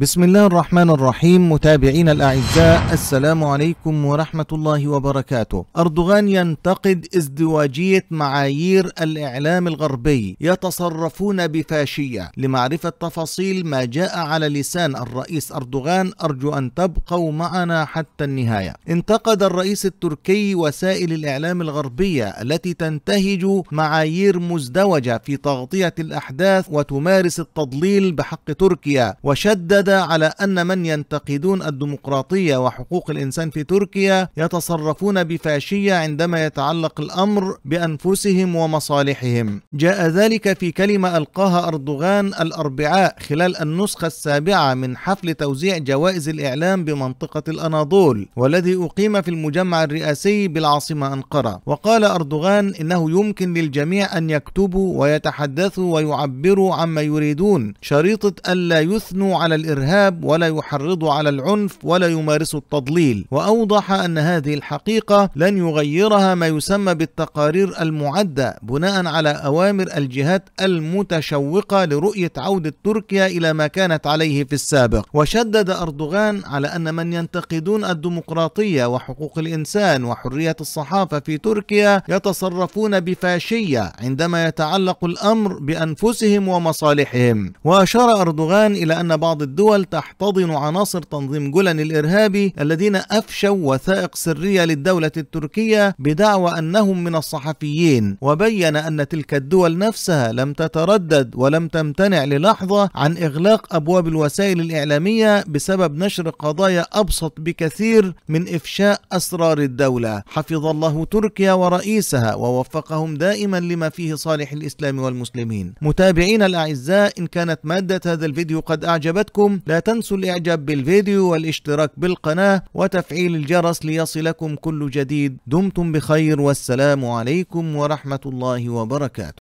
بسم الله الرحمن الرحيم متابعينا الأعزاء السلام عليكم ورحمة الله وبركاته أردوغان ينتقد ازدواجية معايير الإعلام الغربي يتصرفون بفاشية لمعرفة تفاصيل ما جاء على لسان الرئيس أردوغان أرجو أن تبقوا معنا حتى النهاية انتقد الرئيس التركي وسائل الإعلام الغربية التي تنتهج معايير مزدوجة في تغطية الأحداث وتمارس التضليل بحق تركيا وشدد على أن من ينتقدون الديمقراطية وحقوق الإنسان في تركيا يتصرفون بفاشية عندما يتعلق الأمر بأنفسهم ومصالحهم جاء ذلك في كلمة ألقاها أردوغان الأربعاء خلال النسخة السابعة من حفل توزيع جوائز الإعلام بمنطقة الأناضول والذي أقيم في المجمع الرئاسي بالعاصمة أنقرة وقال أردوغان إنه يمكن للجميع أن يكتبوا ويتحدثوا ويعبروا عما يريدون شريطة ألا يثنوا على الإرهاب الارهاب ولا يحرض على العنف ولا يمارس التضليل واوضح ان هذه الحقيقه لن يغيرها ما يسمى بالتقارير المعده بناء على اوامر الجهات المتشوقه لرؤيه عوده تركيا الى ما كانت عليه في السابق وشدد اردوغان على ان من ينتقدون الديمقراطيه وحقوق الانسان وحريه الصحافه في تركيا يتصرفون بفاشيه عندما يتعلق الامر بانفسهم ومصالحهم واشار اردوغان الى ان بعض الدول دول تحتضن عناصر تنظيم جولان الإرهابي الذين أفشوا وثائق سرية للدولة التركية بدعوى أنهم من الصحفيين وبين أن تلك الدول نفسها لم تتردد ولم تمتنع للحظة عن إغلاق أبواب الوسائل الإعلامية بسبب نشر قضايا أبسط بكثير من إفشاء أسرار الدولة حفظ الله تركيا ورئيسها ووفقهم دائما لما فيه صالح الإسلام والمسلمين متابعين الأعزاء إن كانت مادة هذا الفيديو قد أعجبتكم لكم لا تنسوا الاعجاب بالفيديو والاشتراك بالقناة وتفعيل الجرس ليصلكم كل جديد دمتم بخير والسلام عليكم ورحمة الله وبركاته